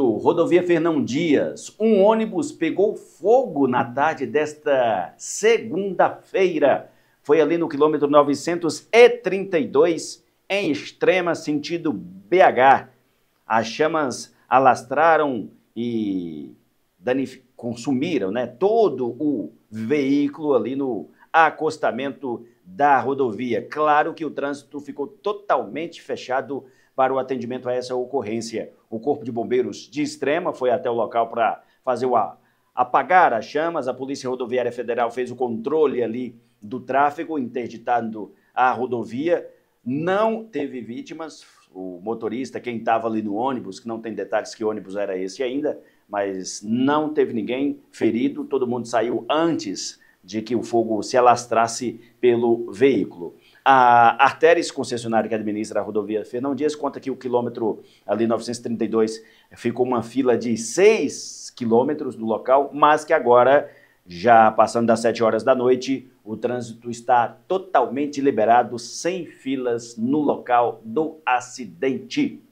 Rodovia Fernão Dias. Um ônibus pegou fogo na tarde desta segunda-feira. Foi ali no quilômetro 932, em extrema sentido BH. As chamas alastraram e consumiram né, todo o veículo ali no acostamento da rodovia. Claro que o trânsito ficou totalmente fechado para o atendimento a essa ocorrência. O Corpo de Bombeiros de Extrema foi até o local para fazer o a, apagar as chamas. A Polícia Rodoviária Federal fez o controle ali do tráfego, interditando a rodovia. Não teve vítimas. O motorista, quem estava ali no ônibus, que não tem detalhes que ônibus era esse ainda, mas não teve ninguém ferido. Todo mundo saiu antes de que o fogo se alastrasse pelo veículo. A Artéris, concessionária que administra a rodovia Fernão Dias, conta que o quilômetro ali 932 ficou uma fila de 6 quilômetros do local, mas que agora, já passando das 7 horas da noite, o trânsito está totalmente liberado, sem filas no local do acidente.